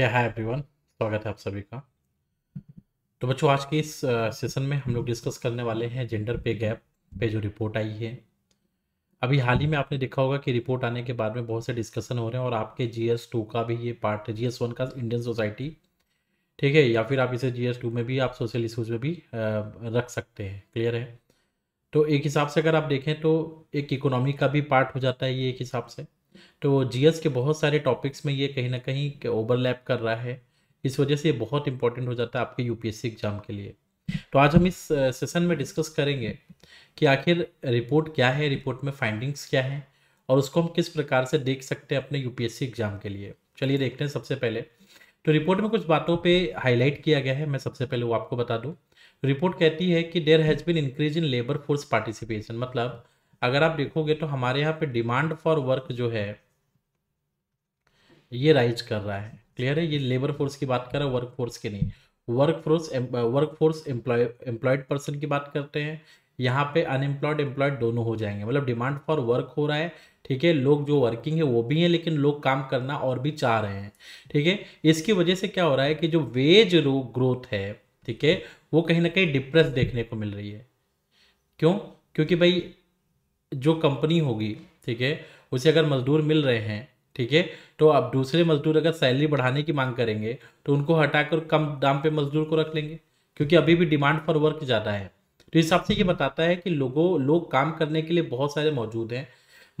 है hi everyone स्वागत है आप सभी का तो बच्चों आज के इस सेशन में हम लोग डिस्कस करने वाले हैं जेंडर पे गैप पे जो रिपोर्ट आई है अभी हाल ही में आपने देखा होगा कि रिपोर्ट आने के बाद में बहुत से डिस्कशन हो रहे हैं और आपके जी एस टू का भी ये पार्ट है जी एस वन का इंडियन सोसाइटी ठीक है या फिर आप इसे जी एस टू में भी आप सोशल इशूज़ में भी रख सकते हैं क्लियर है तो एक हिसाब से अगर आप देखें तो एक इकोनॉमी का भी पार्ट हो जाता है ये एक हिसाब से तो जीएस के बहुत सारे टॉपिक्स में ये कहीं ना कहीं ओवरलैप कर रहा है इस वजह से ये बहुत इंपॉर्टेंट हो जाता है आपके यूपीएससी एग्जाम के लिए तो आज हम इस सेशन में डिस्कस करेंगे कि आखिर रिपोर्ट क्या है रिपोर्ट में फाइंडिंग्स क्या है और उसको हम किस प्रकार से देख सकते हैं अपने यूपीएससी एग्जाम के लिए चलिए देखते हैं सबसे पहले तो रिपोर्ट में कुछ बातों पे हाईलाइट किया गया है मैं सबसे पहले वो आपको बता दूं रिपोर्ट कहती है कि there has been increase in labour force participation मतलब अगर आप देखोगे तो हमारे यहाँ पे डिमांड फॉर वर्क जो है ये राइज कर रहा है क्लियर है ये लेबर फोर्स की बात कर रहा है वर्क फोर्स की नहीं work force work force employ employed person की बात करते हैं यहाँ पे अनएम्प्लॉयड एम्प्लॉयड दोनों हो जाएंगे मतलब डिमांड फॉर वर्क हो रहा है ठीक है लोग जो वर्किंग है वो भी हैं लेकिन लोग काम करना और भी चाह रहे हैं ठीक है इसकी वजह से क्या हो रहा है कि जो वेज ग्रोथ है ठीक है वो कहीं ना कहीं डिप्रेस देखने को मिल रही है क्यों क्योंकि भाई जो कंपनी होगी ठीक है उसे अगर मजदूर मिल रहे हैं ठीक है तो अब दूसरे मजदूर अगर सैलरी बढ़ाने की मांग करेंगे तो उनको हटाकर कम दाम पे मजदूर को रख लेंगे क्योंकि अभी भी डिमांड फॉर वर्क ज़्यादा है तो इस हिसाब से ये बताता है कि लोगों लोग काम करने के लिए बहुत सारे मौजूद हैं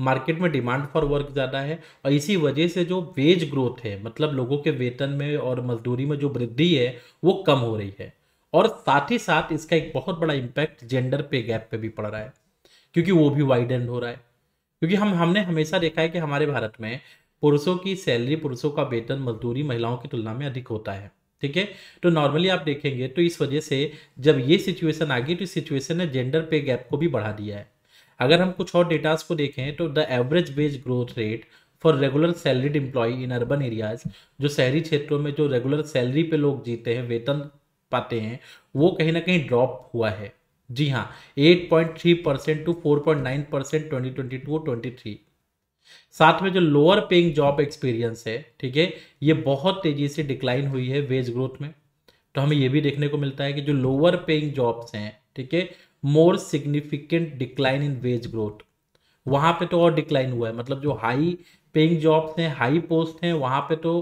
मार्केट में डिमांड फॉर वर्क ज़्यादा है और इसी वजह से जो वेज ग्रोथ है मतलब लोगों के वेतन में और मजदूरी में जो वृद्धि है वो कम हो रही है और साथ ही साथ इसका एक बहुत बड़ा इम्पैक्ट जेंडर पे गैप पे भी पड़ रहा है क्योंकि वो भी एंड हो रहा है क्योंकि हम हमने हमेशा देखा है कि हमारे भारत में पुरुषों की सैलरी पुरुषों का वेतन मजदूरी महिलाओं की तुलना में अधिक होता है ठीक है तो नॉर्मली आप देखेंगे तो इस वजह से जब ये सिचुएशन आ गई तो इस सिचुएशन ने जेंडर पे गैप को भी बढ़ा दिया है अगर हम कुछ और डेटाज को देखें तो the average wage growth rate for regular salaried employ in urban areas जो शहरी क्षेत्रों में जो रेगुलर सैलरी पे लोग जीते हैं वेतन पाते हैं वो कहीं ना कहीं ड्रॉप हुआ है जी हाँ 8.3 percent to 4.9 percent twenty twenty two twenty three साथ में जो लोअर पेइंग जॉब एक्सपीरियंस है ठीक है ये बहुत तेजी से डिक्लाइन हुई है वेज ग्रोथ में तो हमें ये भी देखने को मिलता है कि जो लोअर पेइंग जॉब्स हैं ठीक है more significant decline in wage growth वहाँ पे तो और डिक्लाइन हुआ है मतलब जो हाई पेइंग जॉब्स हैं हाई पोस्ट हैं वहाँ पे तो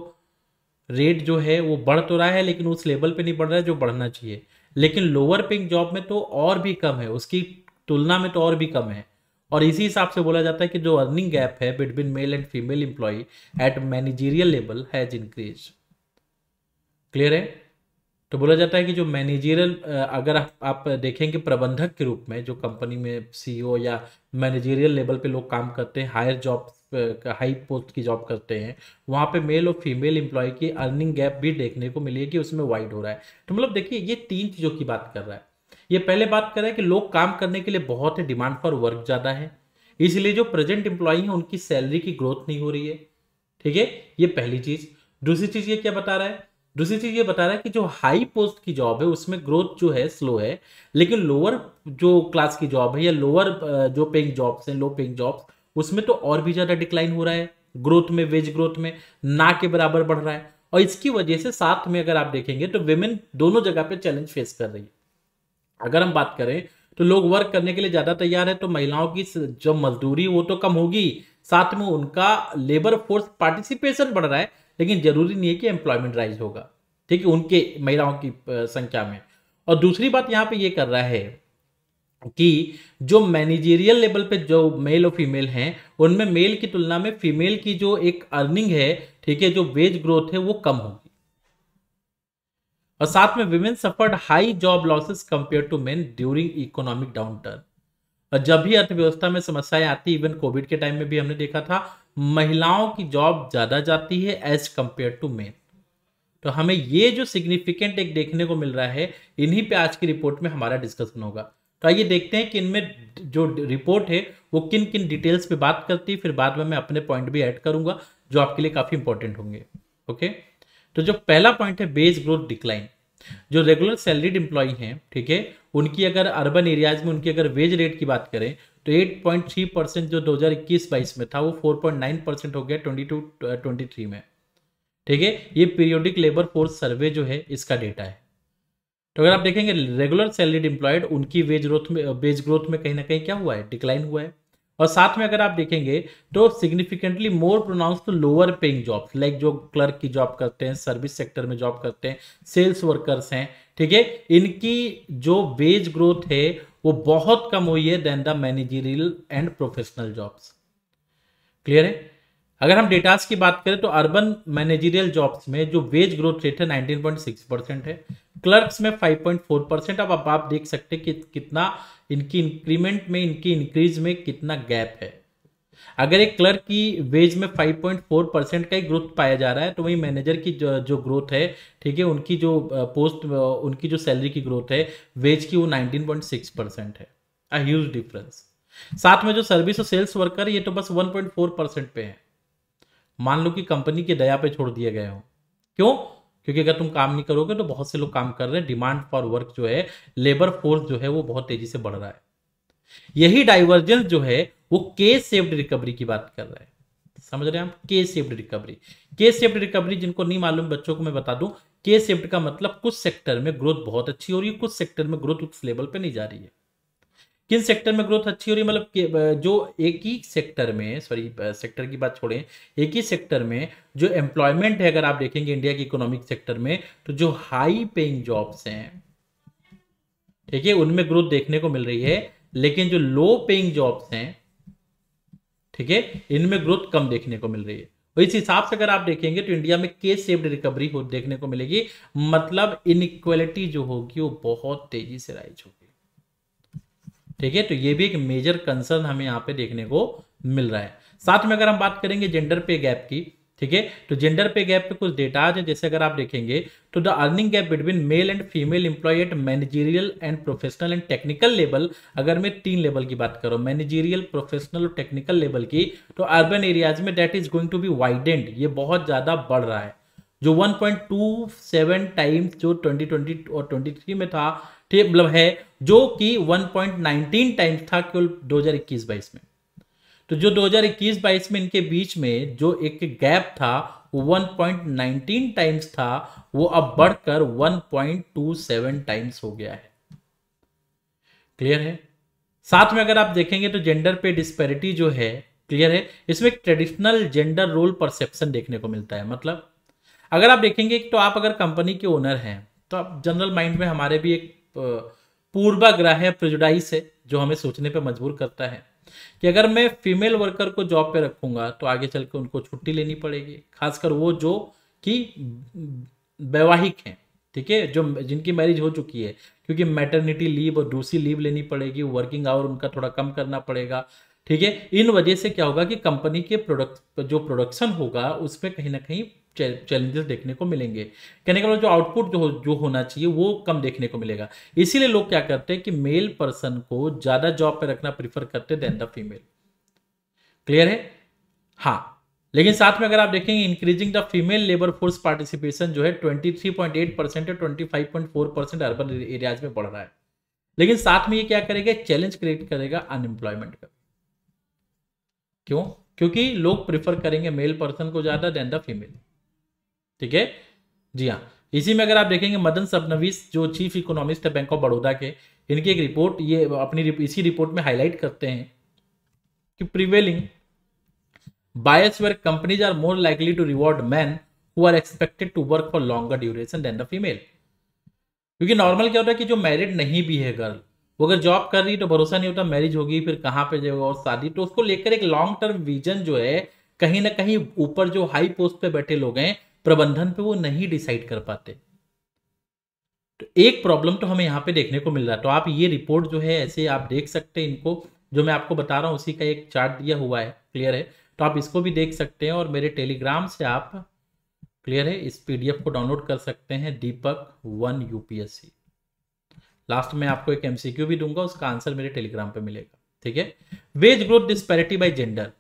रेट जो है वो बढ़ तो रहा है लेकिन उस लेवल पे नहीं बढ़ रहा है जो बढ़ना चाहिए लेकिन लोअर पेइंग जॉब में तो और भी कम है उसकी तुलना में तो और भी कम है और इसी हिसाब से बोला जाता है कि जो अर्निंग गैप है between male and female employ at managerial level has increase clear है तो बोला जाता है कि जो मैनेजरल अगर आप, आप देखेंगे प्रबंधक के रूप में जो कंपनी में सीईओ या मैनेजरियल लेवल पे लोग काम करते हैं हायर जॉब हाई पोस्ट की जॉब करते हैं वहाँ पे मेल और फीमेल एम्प्लॉय की अर्निंग गैप भी देखने को मिली है कि उसमें वाइड हो रहा है तो मतलब देखिए ये तीन चीज़ों की बात कर रहा है ये पहले बात कर रहा है कि लोग काम करने के लिए बहुत ही डिमांड फॉर वर्क ज़्यादा है इसलिए जो प्रेजेंट एम्प्लॉई हैं उनकी सैलरी की ग्रोथ नहीं हो रही है ठीक है ये पहली चीज़ दूसरी चीज़ ये क्या बता रहा है दूसरी चीज़ ये बता रहा है कि जो हाई पोस्ट की जॉब है उसमें ग्रोथ जो है स्लो है लेकिन लोअर जो क्लास की जॉब है या लोअर जो पेइंग जॉब्स हैं लो पेइंग जॉब्स उसमें तो और भी ज़्यादा डिक्लाइन हो रहा है ग्रोथ में वेज ग्रोथ में ना के बराबर बढ़ रहा है और इसकी वजह से साथ में अगर आप देखेंगे तो वेमेन दोनों जगह पे चैलेंज फेस कर रही है अगर हम बात करें तो लोग वर्क करने के लिए ज़्यादा तैयार है तो महिलाओं की जो मजदूरी वो तो कम होगी साथ में उनका लेबर फोर्स पार्टिसिपेशन बढ़ रहा है लेकिन ज़रूरी नहीं है कि एम्प्लॉयमेंट राइज होगा ठीक है उनके महिलाओं की संख्या में और दूसरी बात यहाँ पे ये कर रहा है कि जो मैनेजेरियल लेवल पे जो मेल और फीमेल हैं उनमें मेल की तुलना में फीमेल की जो एक अर्निंग है ठीक है जो वेज ग्रोथ है वो कम होगी और साथ में women suffered high job losses compare to men during economic downturn और जब भी अर्थव्यवस्था में समस्याएं आती इवन कोविड के टाइम में भी हमने देखा था महिलाओं की जॉब ज़्यादा जाती है एज कम्पेयर टू मेन तो हमें ये जो सिग्निफिकेंट एक देखने को मिल रहा है इन्हीं पे आज की रिपोर्ट में हमारा डिस्कशन होगा तो आइए देखते हैं कि इनमें जो रिपोर्ट है वो किन किन डिटेल्स पे बात करती है फिर बाद में मैं अपने पॉइंट भी ऐड करूंगा जो आपके लिए काफ़ी इंपॉर्टेंट होंगे ओके तो जो पहला पॉइंट है बेस ग्रोथ डिक्लाइन जो रेगुलर सैलरीड इंप्लॉय हैं ठीक है उनकी अगर अर्बन एरियाज में उनकी अगर वेज रेट की बात करें तो 8.3 परसेंट जो 2021-22 में था वो 4.9 परसेंट हो गया 22 23 uh, में ठीक है ये पीरियोडिक लेबर फोर्स सर्वे जो है इसका डेटा है तो अगर आप देखेंगे रेगुलर सैलरीड इंप्लॉयड उनकी वेज ग्रोथ में वेज uh, ग्रोथ में कहीं ना कहीं क्या हुआ है डिक्लाइन हुआ है और साथ में अगर आप देखेंगे तो significantly more pronounce lower paying jobs like जो क्लर्क की जॉब करते हैं सर्विस सेक्टर में जॉब करते हैं सेल्स वर्कर्स हैं ठीक है इनकी जो वेज ग्रोथ है वो बहुत कम हुई है than the managerial and professional jobs clear है अगर हम डेटास की बात करें तो अर्बन मैनेजरियल जॉब्स में जो वेज ग्रोथ रेट है 19.6 परसेंट है क्लर्क्स में 5.4 परसेंट अब आप, देख सकते हैं कि कितना इनकी इंक्रीमेंट में इनकी इंक्रीज में कितना गैप है अगर एक क्लर्क की वेज में 5.4 परसेंट का ही ग्रोथ पाया जा रहा है तो वही मैनेजर की जो, जो ग्रोथ है ठीक है उनकी जो पोस्ट उनकी जो सैलरी की ग्रोथ है वेज की वो 19.6 परसेंट है अ ह्यूज डिफरेंस साथ में जो सर्विस और सेल्स वर्कर ये तो बस 1.4 परसेंट पे है मान लो कि कंपनी की दया पे छोड़ दिए गए हो क्यों क्योंकि अगर तुम काम नहीं करोगे तो बहुत से लोग काम कर रहे हैं डिमांड फॉर वर्क जो है लेबर फोर्स जो है वो बहुत तेजी से बढ़ रहा है यही डाइवर्जेंस जो है वो के सेव्ड रिकवरी की बात कर रहा है समझ रहे हैं आप K shaped recovery K shaped recovery जिनको नहीं मालूम बच्चों को मैं बता दूं के सेव्ड का मतलब कुछ सेक्टर में ग्रोथ बहुत अच्छी हो रही है कुछ सेक्टर में ग्रोथ उस लेवल पे नहीं जा रही है किन सेक्टर में ग्रोथ अच्छी हो रही है मतलब जो एक ही सेक्टर में सॉरी सेक्टर की बात छोड़ें एक ही सेक्टर में जो एम्प्लॉयमेंट है अगर आप देखेंगे इंडिया के इकोनॉमिक सेक्टर में तो जो हाई पेइंग जॉब्स हैं ठीक है उनमें ग्रोथ देखने को मिल रही है लेकिन जो लो पेइंग जॉब्स हैं ठीक है इनमें ग्रोथ कम देखने को मिल रही है और तो इस हिसाब से अगर आप देखेंगे तो इंडिया में केस सेव्ड रिकवरी हो देखने को मिलेगी मतलब इनक्वलिटी जो होगी वो बहुत तेजी से राइज होगी ठीक है तो ये भी एक मेजर कंसर्न हमें यहाँ पे देखने को मिल रहा है साथ में अगर हम बात करेंगे जेंडर पे गैप की ठीक है तो जेंडर पे गैप पे कुछ आ जाए जैसे अगर आप देखेंगे तो the earning gap between male and female employ at managerial and professional and technical level अगर मैं तीन लेवल की बात करूँ मैनेजीरियल प्रोफेशनल और टेक्निकल लेवल की तो अर्बन एरियाज में that is going to be widened ये बहुत ज़्यादा बढ़ रहा है जो 1.27 टाइम्स जो 2020 और 23 में था मतलब है जो कि 1.19 टाइम्स था केवल 2021-22 में तो जो 2021-22 में इनके बीच में जो एक गैप था 1.19 टाइम्स था वो अब बढ़कर 1.27 टाइम्स हो गया है क्लियर है साथ में अगर आप देखेंगे तो जेंडर पे डिस्पेरिटी जो है क्लियर है इसमें ट्रेडिशनल जेंडर रोल परसेप्शन देखने को मिलता है मतलब अगर आप देखेंगे तो आप अगर कंपनी के ओनर हैं तो आप जनरल माइंड में हमारे भी एक पूर्वाग्रह है प्रजुडाइस है जो हमें सोचने पर मजबूर करता है कि अगर मैं फीमेल वर्कर को जॉब पे रखूंगा तो आगे चल के उनको छुट्टी लेनी पड़ेगी खासकर वो जो कि वैवाहिक हैं ठीक है जो जिनकी मैरिज हो चुकी है क्योंकि मैटरनिटी लीव और दूसरी लीव लेनी पड़ेगी वर्किंग आवर उनका थोड़ा कम करना पड़ेगा ठीक है इन वजह से क्या होगा कि कंपनी के प्रोडक्ट जो प्रोडक्शन होगा उसमें कहीं ना कहीं चैलेंजेस देखने को मिलेंगे कहने का मतलब जो आउटपुट जो जो होना चाहिए वो कम देखने को मिलेगा इसीलिए लोग क्या करते हैं कि मेल पर्सन को ज़्यादा जॉब पे रखना प्रीफर करते देन द फीमेल क्लियर है हाँ लेकिन साथ में अगर आप देखेंगे increasing the female labour force participation जो है 23.8 परसेंट या 25.4 परसेंट अर्बन एरियाज में बढ़ रहा है लेकिन साथ में ये क्या करेगा चैलेंज क्रिएट करेगा अनएम्प्लॉयमेंट का क्यों क्योंकि लोग प्रिफर करेंगे मेल पर्सन को ज़्यादा देन द फीमेल ठीक है जी हाँ इसी में अगर आप देखेंगे मदन सबनवीस जो चीफ इकोनॉमिस्ट है बैंक ऑफ बड़ौदा के इनकी एक रिपोर्ट ये अपनी रिप, इसी रिपोर्ट में हाईलाइट करते हैं कि prevailing bias where companies are more likely to reward man who are expected to work for longer duration than the female क्योंकि नॉर्मल क्या होता है कि जो मैरिड नहीं भी है गर्ल वो अगर जॉब कर रही है तो भरोसा नहीं होता मैरिज होगी फिर कहाँ पे जाएगा और शादी तो उसको लेकर एक लॉन्ग टर्म विजन जो है कहीं ना कहीं ऊपर जो हाई पोस्ट पे बैठे लोग हैं प्रबंधन पे वो नहीं डिसाइड कर पाते तो एक प्रॉब्लम तो हमें यहाँ पे देखने को मिल रहा है तो आप ये रिपोर्ट जो है ऐसे आप देख सकते हैं इनको जो मैं आपको बता रहा हूँ उसी का एक चार्ट दिया हुआ है क्लियर है तो आप इसको भी देख सकते हैं और मेरे टेलीग्राम से आप क्लियर है इस पीडीएफ को डाउनलोड कर सकते हैं दीपक वन यूपीएससी लास्ट में आपको एक एमसीक्यू भी दूंगा उसका आंसर मेरे टेलीग्राम पे मिलेगा ठीक है wage growth disparity by gender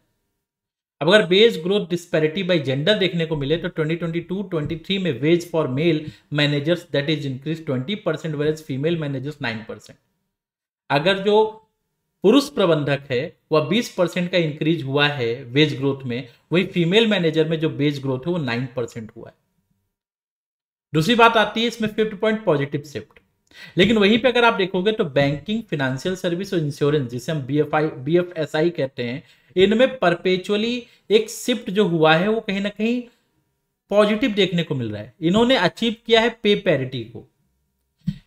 अब अगर wage growth disparity by gender देखने को मिले तो 2022-23 में wage for male managers that is increase 20 percent wage female managers 9 percent अगर जो पुरुष प्रबंधक है वह 20 परसेंट का इंक्रीज हुआ है वेज ग्रोथ में वही फीमेल मैनेजर में जो वेज ग्रोथ है वो 9 परसेंट हुआ है दूसरी बात आती है इसमें फिफ्थ पॉइंट पॉजिटिव शिफ्ट लेकिन वहीं पे अगर आप देखोगे तो बैंकिंग फिनेंशियल सर्विस और इंश्योरेंस जिसे हम B F I B F S I कहते हैं इनमें परपेचुअली एक शिफ्ट जो हुआ है वो कहीं ना कहीं पॉजिटिव देखने को मिल रहा है इन्होंने अचीव किया है पे पैरिटी को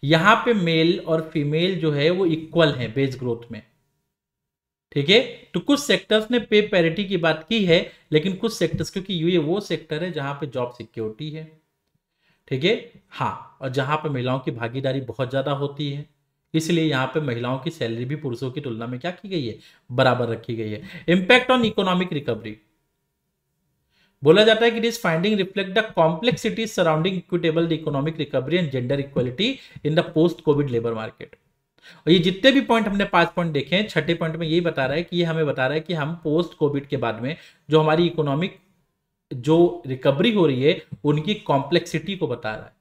यहां पे मेल और फीमेल जो है वो इक्वल है बेस ग्रोथ में ठीक है तो कुछ सेक्टर्स ने पे पैरिटी की बात की है लेकिन कुछ सेक्टर्स क्योंकि ये वो सेक्टर है जहां पे जॉब सिक्योरिटी है ठीक है हाँ और जहां पे महिलाओं की भागीदारी बहुत ज्यादा होती है इसलिए यहाँ पे महिलाओं की सैलरी भी पुरुषों की तुलना में क्या की गई है बराबर रखी गई है इम्पैक्ट ऑन इकोनॉमिक रिकवरी बोला जाता है कि this finding reflect the complexity surrounding equitable economic recovery and gender equality in the post COVID labour market और ये जितने भी पॉइंट हमने पांच पॉइंट देखे हैं छठे पॉइंट में यही बता रहा है कि ये हमें बता रहा है कि हम पोस्ट कोविड के बाद में जो हमारी इकोनॉमिक जो रिकवरी हो रही है उनकी कॉम्प्लेक्सिटी को बता रहा है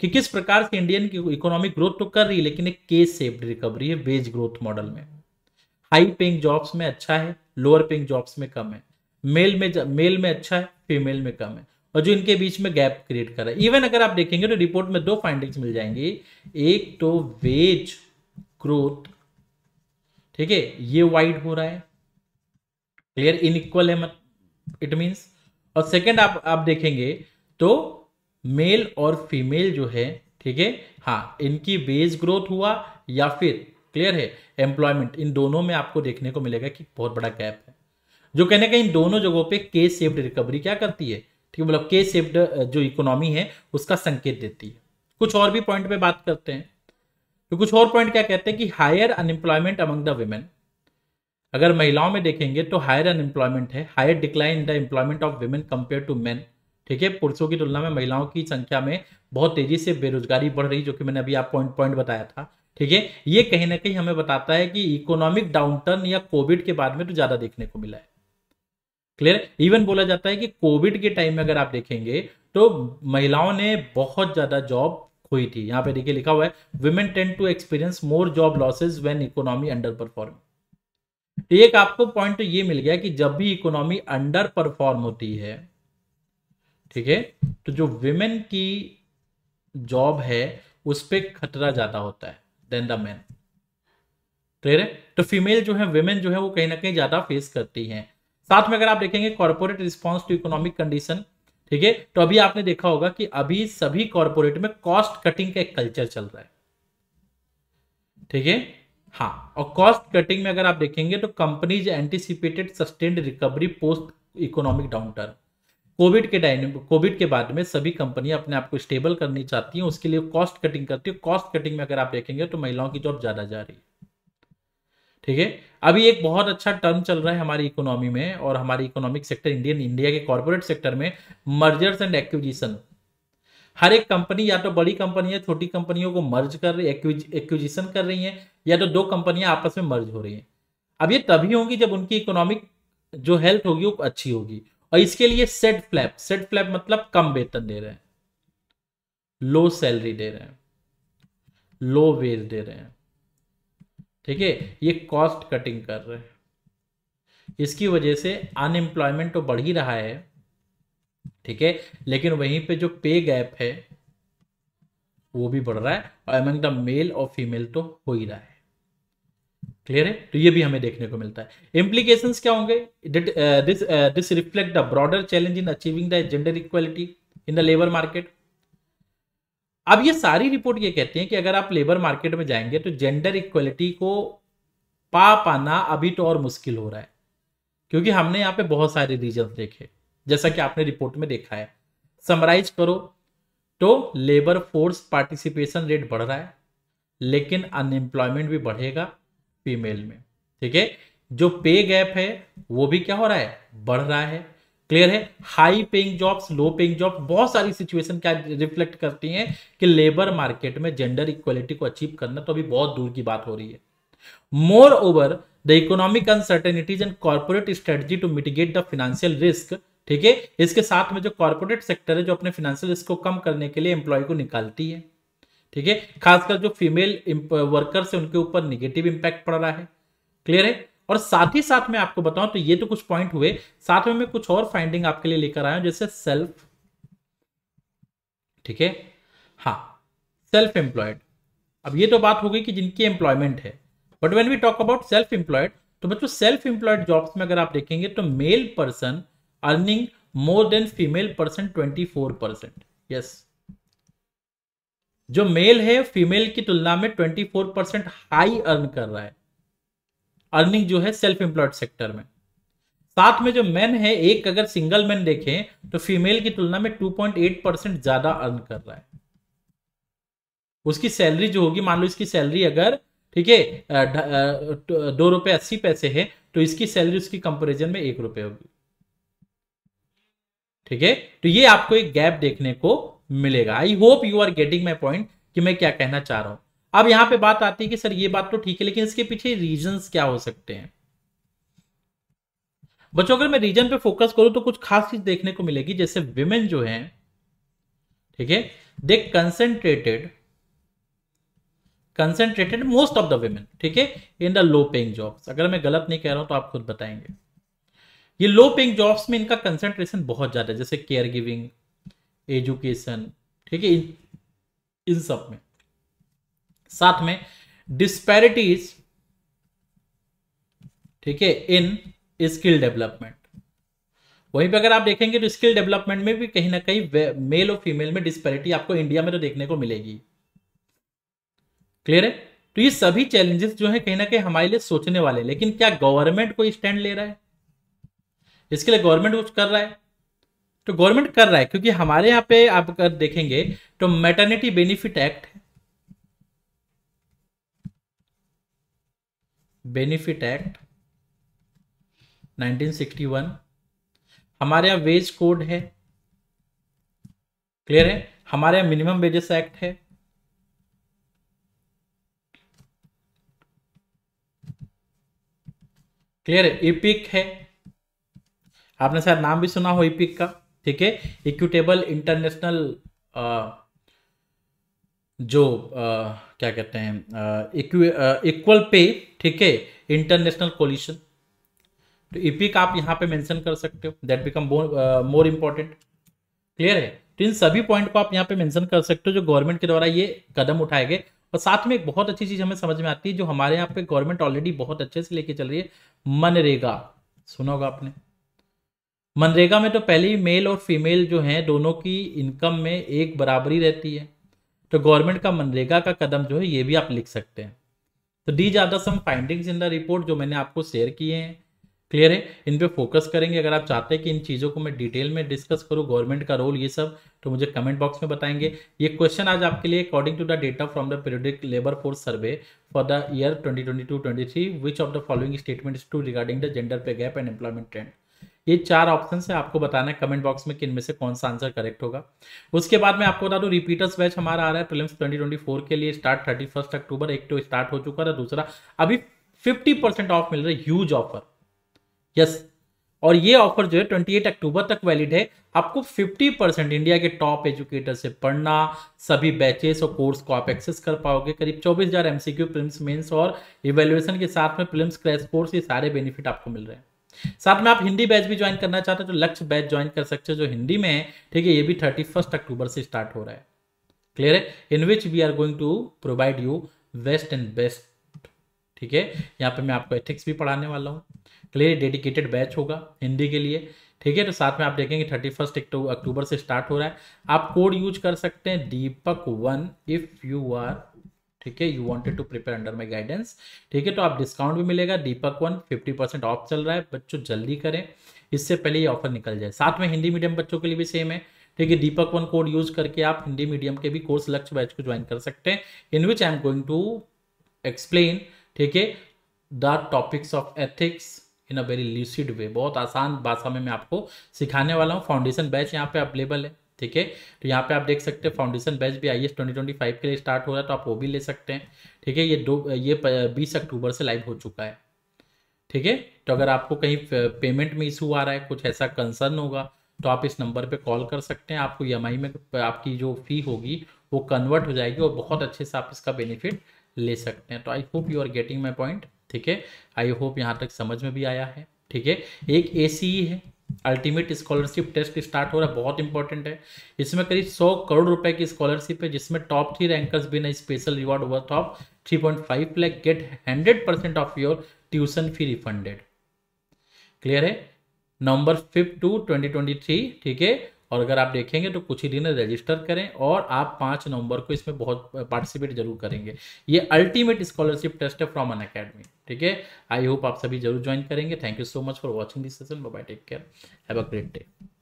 कि किस प्रकार से इंडियन की इकोनॉमिक ग्रोथ तो कर रही है लेकिन एक केस सेफ्ड रिकवरी है वेज ग्रोथ मॉडल में हाई पेइंग जॉब्स में अच्छा है लोअर पेइंग जॉब्स में कम है मेल में मेल में अच्छा है फीमेल में कम है और जो इनके बीच में गैप क्रिएट कर रहा है इवन अगर आप देखेंगे तो रिपोर्ट में दो फाइंडिंग्स मिल जाएंगी एक तो वेज ग्रोथ ठीक है ये वाइड हो रहा है क्लियर इनइक्वल है इट मीन्स और सेकेंड आप आप देखेंगे तो मेल और फीमेल जो है ठीक है हाँ इनकी बेस ग्रोथ हुआ या फिर क्लियर है एम्प्लॉयमेंट इन दोनों में आपको देखने को मिलेगा कि बहुत बड़ा गैप है जो कहने का इन दोनों जगहों पे के सेफ्ड रिकवरी क्या करती है ठीक है मतलब के सेफ्ड जो इकोनॉमी है उसका संकेत देती है कुछ और भी पॉइंट पे बात करते हैं तो कुछ और पॉइंट क्या कहते हैं कि higher unemployment among the women अगर महिलाओं में देखेंगे तो हायर अनएम्प्लॉयमेंट है higher decline in the employment of women compare to man ठीक है पुरुषों की तुलना में महिलाओं की संख्या में बहुत तेजी से बेरोजगारी बढ़ रही जो कि मैंने अभी आप पॉइंट पॉइंट बताया था ठीक है ये कहीं ना कहीं हमें बताता है कि इकोनॉमिक डाउनटर्न या कोविड के बाद में तो ज्यादा देखने को मिला है क्लियर इवन बोला जाता है कि कोविड के टाइम में अगर आप देखेंगे तो महिलाओं ने बहुत ज्यादा जॉब खोई थी यहां पे देखिए लिखा हुआ है women tend to experience more job losses when economy underperform एक आपको पॉइंट तो ये मिल गया कि जब भी इकोनॉमी अंडर परफॉर्म होती है ठीक है तो जो विमेन की जॉब है उस पर खतरा ज़्यादा होता है देन द मैन क्लियर है तो फीमेल जो है वेमेन जो है वो कहीं ना कहीं ज़्यादा फेस करती हैं साथ में अगर आप देखेंगे corporate response to economic condition ठीक है तो अभी आपने देखा होगा कि अभी सभी कॉर्पोरेट में कॉस्ट कटिंग का एक कल्चर चल रहा है ठीक है हाँ और कॉस्ट कटिंग में अगर आप देखेंगे तो companies anticipated sustained recovery post economic downturn covid के टाइम कोविड के बाद में सभी कंपनियां अपने आप को स्टेबल करनी चाहती हैं उसके लिए कॉस्ट कटिंग करती है कॉस्ट कटिंग में अगर आप देखेंगे तो महिलाओं की जॉब ज़्यादा जा रही है ठीक है अभी एक बहुत अच्छा टर्म चल रहा है हमारी इकोनॉमी में और हमारी इकोनॉमिक सेक्टर इंडियन इंडिया के कॉरपोरेट सेक्टर में मर्जर्स एंड एक्विजिशन हर एक कंपनी या तो बड़ी कंपनी है छोटी कंपनियों को मर्ज कर रही एक्विजिशन कर रही है या तो दो कंपनियां आपस में मर्ज हो रही हैं अब ये तभी होंगी जब उनकी इकोनॉमिक जो हेल्थ होगी वो अच्छी होगी और इसके लिए सेट फ्लैप सेट फ्लैप मतलब कम वेतन दे रहे हैं लो सैलरी दे रहे हैं लो वेज दे रहे हैं ठीक है ये कॉस्ट कटिंग कर रहे हैं इसकी वजह से अनएम्प्लॉयमेंट तो बढ़ ही रहा है ठीक है लेकिन वहीं पे जो पे गैप है वो भी बढ़ रहा है और अमंग द मेल और फीमेल तो हो ही रहा है क्लियर है तो ये भी हमें देखने को मिलता है इम्प्लीकेशन क्या होंगे this reflect the broader challenge in achieving the gender equality in the labour market अब ये सारी रिपोर्ट ये कहती है कि अगर आप लेबर मार्केट में जाएंगे तो जेंडर इक्वलिटी को पा पाना अभी तो और मुश्किल हो रहा है क्योंकि हमने यहाँ पे बहुत सारे रीजन देखे जैसा कि आपने रिपोर्ट में देखा है समराइज करो तो लेबर फोर्स पार्टिसिपेशन रेट बढ़ रहा है लेकिन अनएम्प्लॉयमेंट भी बढ़ेगा फीमेल में ठीक है जो पे गैप है वो भी क्या हो रहा है बढ़ रहा है क्लियर है high paying jobs low paying job बहुत सारी सिचुएशन क्या रिफ्लेक्ट करती हैं कि लेबर मार्केट में जेंडर इक्वलिटी को अचीव करना तो अभी बहुत दूर की बात हो रही है moreover the economic uncertainties and corporate strategy to mitigate the financial risk ठीक है इसके साथ में जो कॉर्पोरेट सेक्टर है जो अपने फिनेंशियल रिस्क को कम करने के लिए एम्प्लॉय को निकालती है ठीक है खासकर जो फीमेल वर्कर्स है उनके ऊपर निगेटिव इंपैक्ट पड़ रहा है क्लियर है और साथ ही साथ में आपको बताऊं तो ये तो कुछ पॉइंट हुए साथ में मैं कुछ और फाइंडिंग आपके लिए लेकर आया हूं जैसे सेल्फ ठीक है हाँ सेल्फ एम्प्लॉयड अब ये तो बात हो गई कि जिनकी एम्प्लॉयमेंट है but when we talk about self employed तो बच्चों सेल्फ एम्प्लॉयड जॉब्स में अगर आप देखेंगे तो male person earning more than female person twenty four percent yes जो मेल है फीमेल की तुलना में 24 परसेंट हाई अर्न कर रहा है अर्निंग जो है सेल्फ एम्प्लॉयड सेक्टर में साथ में जो मैन है एक अगर सिंगल मैन देखें तो फीमेल की तुलना में 2.8 परसेंट ज्यादा अर्न कर रहा है उसकी सैलरी जो होगी मान लो इसकी सैलरी अगर ठीक है दो रुपए अस्सी पैसे है तो इसकी सैलरी उसकी कंपेरिजन में एक रुपए होगी ठीक है तो ये आपको एक गैप देखने को मिलेगा I hope you are getting my point कि मैं क्या कहना चाह रहा हूं अब यहां पे बात आती है कि सर ये बात तो ठीक है लेकिन इसके पीछे रीजन क्या हो सकते हैं बच्चों अगर मैं रीजन पे फोकस करूं तो कुछ खास चीज देखने को मिलेगी जैसे विमेन जो है ठीक है they concentrated concentrated most of the women ठीक है in the low paying jobs अगर मैं गलत नहीं कह रहा हूं तो आप खुद बताएंगे ये लो पेइंग जॉब्स में इनका कंसेंट्रेशन बहुत ज्यादा है जैसे केयर गिविंग एजुकेशन ठीक है इन सब में साथ में डिस्पैरिटीज ठीक है इन स्किल डेवलपमेंट वहीं पे अगर आप देखेंगे तो स्किल डेवलपमेंट में भी कहीं ना कहीं मेल और फीमेल में डिस्पैरिटी आपको इंडिया में तो देखने को मिलेगी क्लियर है तो ये सभी चैलेंजेस जो है कहीं ना कहीं हमारे लिए सोचने वाले लेकिन क्या गवर्नमेंट कोई स्टैंड ले रहा है इसके लिए गवर्नमेंट कुछ कर रहा है तो गवर्नमेंट कर रहा है क्योंकि हमारे यहां पे आप अगर देखेंगे तो maternity benefit act benefit act 1961 हमारे यहां वेज कोड है क्लियर है हमारे यहां मिनिमम वेजेस एक्ट है क्लियर है इपिक है आपने शायद नाम भी सुना हो इपिक का ठीक है इक्विटेबल इंटरनेशनल जो आ, क्या कहते हैं इक्वल पे ठीक है इंटरनेशनल कोलिशन तो इपिक e आप यहाँ पे मेंशन कर सकते हो that become more important clear है तो इन सभी पॉइंट को आप यहाँ पे मेंशन कर सकते हो जो गवर्नमेंट के द्वारा ये कदम उठाए गए और साथ में एक बहुत अच्छी चीज हमें समझ में आती है जो हमारे यहाँ पे गवर्नमेंट ऑलरेडी बहुत अच्छे से लेके चल रही है मनरेगा सुना होगा आपने मनरेगा में तो पहले ही मेल और फीमेल जो हैं दोनों की इनकम में एक बराबरी रहती है तो गवर्नमेंट का मनरेगा का कदम जो है ये भी आप लिख सकते हैं तो डी ज्यादा some findings in the report जो मैंने आपको शेयर किए हैं क्लियर है इन पर फोकस करेंगे अगर आप चाहते हैं कि इन चीज़ों को मैं डिटेल में डिस्कस करूँ गवर्नमेंट का रोल ये सब तो मुझे कमेंट बॉक्स में बताएंगे ये क्वेश्चन आज आपके लिए according to the data from the periodic labour force survey for the year twenty three which of the following statement to regarding the gender pay gap and employment trend ये चार option है आपको बताना है comment box में किन में से कौन सा आंसर करेक्ट होगा उसके बाद मैं आपको बता दूँ रिपीटर्स बैच हमारा आ रहा है प्रिलिम्स 2024 के लिए स्टार्ट थर्टी फर्स्ट अक्टूबर एक तो स्टार्ट हो चुका था दूसरा अभी फिफ्टी परसेंट ऑफ मिल रहा है ह्यूज ऑफर यस और ये ऑफर जो है 28 अक्टूबर तक वैलिड है आपको 50 परसेंट इंडिया के टॉप एजुकेटर से पढ़ना सभी बैचेस और कोर्स को आप एक्सेस कर पाओगे करीब 24,000 एमसीक्यू प्रिलिम्स मेंस और इवेल्युएशन के साथ में प्रिलिम्स क्रैश कोर्स ये सारे बेनिफिट आपको मिल रहे हैं साथ में आप हिंदी बैच भी ज्वाइन करना चाहते हो तो लक्ष्य बैच ज्वाइन कर सकते हो जो हिंदी में है ठीक है ये भी थर्टी फर्स्ट अक्टूबर से स्टार्ट हो रहा है क्लियर है in which we are going to provide you best and best ठीक है यहाँ पे मैं आपको एथिक्स भी पढ़ाने वाला हूँ क्लियर डेडिकेटेड बैच होगा हिंदी के लिए ठीक है तो साथ में आप देखेंगे थर्टी फर्स्ट अक्टूबर से स्टार्ट हो रहा है आप कोड यूज कर सकते हैं Deepak one if you are ठीक है you wanted to prepare under my guidance ठीक है तो आप डिस्काउंट भी मिलेगा Deepak one fifty percent off चल रहा है बच्चों जल्दी करें इससे पहले ये ऑफर निकल जाए साथ में हिंदी मीडियम बच्चों के लिए भी सेम है ठीक है दीपक वन कोड यूज करके आप हिंदी मीडियम के भी कोर्स लक्ष्य बैच को ज्वाइन कर सकते हैं in which I am going to explain ठीक है the topics of ethics in a very lucid way बहुत आसान भाषा में मैं आपको सिखाने वाला हूँ फाउंडेशन बैच यहाँ पे अवेलेबल है ठीक है तो यहाँ पे आप देख सकते हैं फाउंडेशन बैच भी IAS twenty twenty five के लिए स्टार्ट हो रहा है तो आप वो भी ले सकते हैं ठीक है ये दो ये बीस अक्टूबर से लाइव हो चुका है ठीक है तो अगर आपको कहीं पेमेंट में इशू आ रहा है कुछ ऐसा कंसर्न होगा तो आप इस नंबर पे कॉल कर सकते हैं आपको ई e में आपकी जो फ़ी होगी वो कन्वर्ट हो जाएगी और बहुत अच्छे से आप इसका बेनिफिट ले सकते हैं तो I hope you are getting my point ठीक है आई होप यहाँ तक समझ में भी आया है ठीक है एक ए e है अल्टीमेट स्कॉलरशिप टेस्ट स्टार्ट हो रहा है बहुत इंपॉर्टेंट है इसमें करीब सौ करोड़ रुपए की स्कॉलरशिप है जिसमें टॉप थ्री रैंकर्स भी नहीं special reward worth of three point five lakh get hundred percent of your tuition fee refunded clear है November fifth to twenty twenty three ठीक है और अगर आप देखेंगे तो कुछ ही दिन रजिस्टर करें और आप पाँच नवंबर को इसमें बहुत पार्टिसिपेट जरूर करेंगे ये अल्टीमेट स्कॉलरशिप टेस्ट है फ्रॉम अन अकेडमी ठीक है आई होप आप सभी जरूर ज्वाइन करेंगे thank you so much for watching this session bye take care have a great day